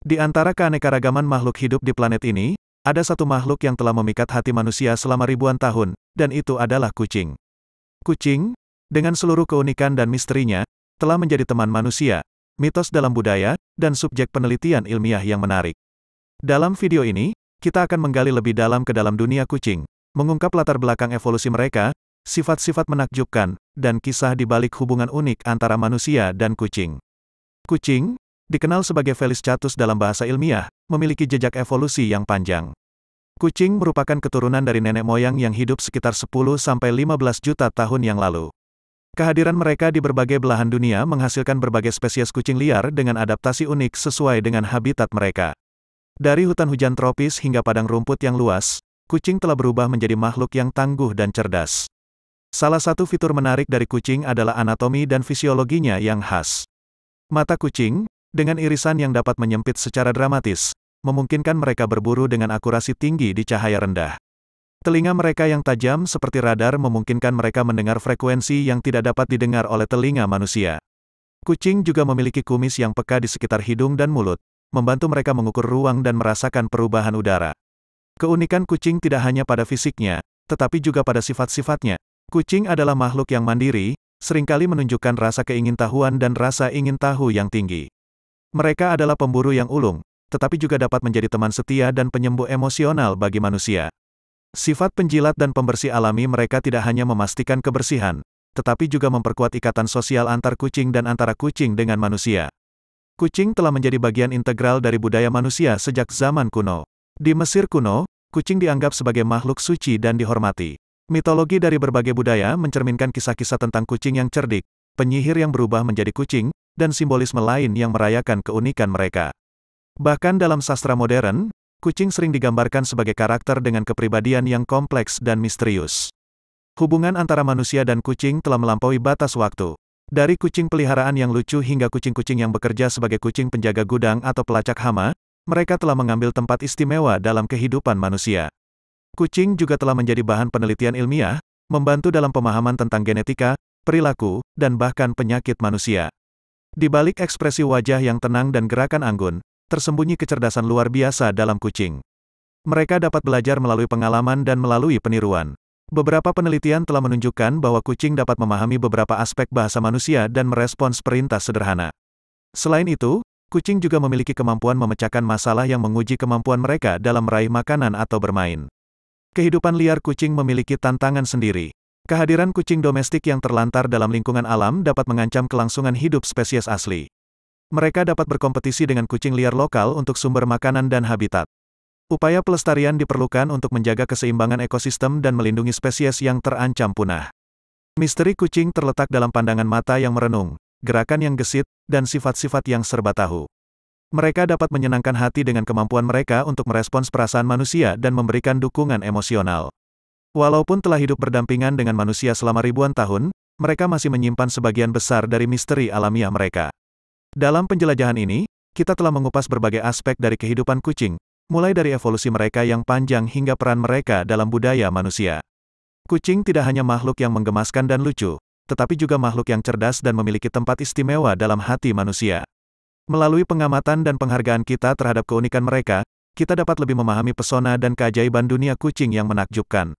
Di antara keanekaragaman makhluk hidup di planet ini, ada satu makhluk yang telah memikat hati manusia selama ribuan tahun, dan itu adalah kucing. Kucing, dengan seluruh keunikan dan misterinya, telah menjadi teman manusia, mitos dalam budaya, dan subjek penelitian ilmiah yang menarik. Dalam video ini, kita akan menggali lebih dalam ke dalam dunia kucing, mengungkap latar belakang evolusi mereka, sifat-sifat menakjubkan, dan kisah di balik hubungan unik antara manusia dan kucing. Kucing, dikenal sebagai Felis catus dalam bahasa ilmiah, memiliki jejak evolusi yang panjang. Kucing merupakan keturunan dari nenek moyang yang hidup sekitar 10-15 juta tahun yang lalu. Kehadiran mereka di berbagai belahan dunia menghasilkan berbagai spesies kucing liar dengan adaptasi unik sesuai dengan habitat mereka. Dari hutan hujan tropis hingga padang rumput yang luas, kucing telah berubah menjadi makhluk yang tangguh dan cerdas. Salah satu fitur menarik dari kucing adalah anatomi dan fisiologinya yang khas. Mata kucing, dengan irisan yang dapat menyempit secara dramatis, memungkinkan mereka berburu dengan akurasi tinggi di cahaya rendah. Telinga mereka yang tajam seperti radar memungkinkan mereka mendengar frekuensi yang tidak dapat didengar oleh telinga manusia. Kucing juga memiliki kumis yang peka di sekitar hidung dan mulut, membantu mereka mengukur ruang dan merasakan perubahan udara. Keunikan kucing tidak hanya pada fisiknya, tetapi juga pada sifat-sifatnya. Kucing adalah makhluk yang mandiri, seringkali menunjukkan rasa keingintahuan dan rasa ingin tahu yang tinggi. Mereka adalah pemburu yang ulung, tetapi juga dapat menjadi teman setia dan penyembuh emosional bagi manusia. Sifat penjilat dan pembersih alami mereka tidak hanya memastikan kebersihan, tetapi juga memperkuat ikatan sosial antar kucing dan antara kucing dengan manusia. Kucing telah menjadi bagian integral dari budaya manusia sejak zaman kuno. Di Mesir kuno, kucing dianggap sebagai makhluk suci dan dihormati. Mitologi dari berbagai budaya mencerminkan kisah-kisah tentang kucing yang cerdik, penyihir yang berubah menjadi kucing, dan simbolisme lain yang merayakan keunikan mereka. Bahkan dalam sastra modern, kucing sering digambarkan sebagai karakter dengan kepribadian yang kompleks dan misterius. Hubungan antara manusia dan kucing telah melampaui batas waktu. Dari kucing peliharaan yang lucu hingga kucing-kucing yang bekerja sebagai kucing penjaga gudang atau pelacak hama, mereka telah mengambil tempat istimewa dalam kehidupan manusia. Kucing juga telah menjadi bahan penelitian ilmiah, membantu dalam pemahaman tentang genetika, perilaku, dan bahkan penyakit manusia. Di balik ekspresi wajah yang tenang dan gerakan anggun, tersembunyi kecerdasan luar biasa dalam kucing. Mereka dapat belajar melalui pengalaman dan melalui peniruan. Beberapa penelitian telah menunjukkan bahwa kucing dapat memahami beberapa aspek bahasa manusia dan merespons perintah sederhana. Selain itu, kucing juga memiliki kemampuan memecahkan masalah yang menguji kemampuan mereka dalam meraih makanan atau bermain. Kehidupan liar kucing memiliki tantangan sendiri. Kehadiran kucing domestik yang terlantar dalam lingkungan alam dapat mengancam kelangsungan hidup spesies asli. Mereka dapat berkompetisi dengan kucing liar lokal untuk sumber makanan dan habitat. Upaya pelestarian diperlukan untuk menjaga keseimbangan ekosistem dan melindungi spesies yang terancam punah. Misteri kucing terletak dalam pandangan mata yang merenung, gerakan yang gesit, dan sifat-sifat yang serba tahu. Mereka dapat menyenangkan hati dengan kemampuan mereka untuk merespons perasaan manusia dan memberikan dukungan emosional. Walaupun telah hidup berdampingan dengan manusia selama ribuan tahun, mereka masih menyimpan sebagian besar dari misteri alamiah mereka. Dalam penjelajahan ini, kita telah mengupas berbagai aspek dari kehidupan kucing, mulai dari evolusi mereka yang panjang hingga peran mereka dalam budaya manusia. Kucing tidak hanya makhluk yang menggemaskan dan lucu, tetapi juga makhluk yang cerdas dan memiliki tempat istimewa dalam hati manusia. Melalui pengamatan dan penghargaan kita terhadap keunikan mereka, kita dapat lebih memahami pesona dan keajaiban dunia kucing yang menakjubkan.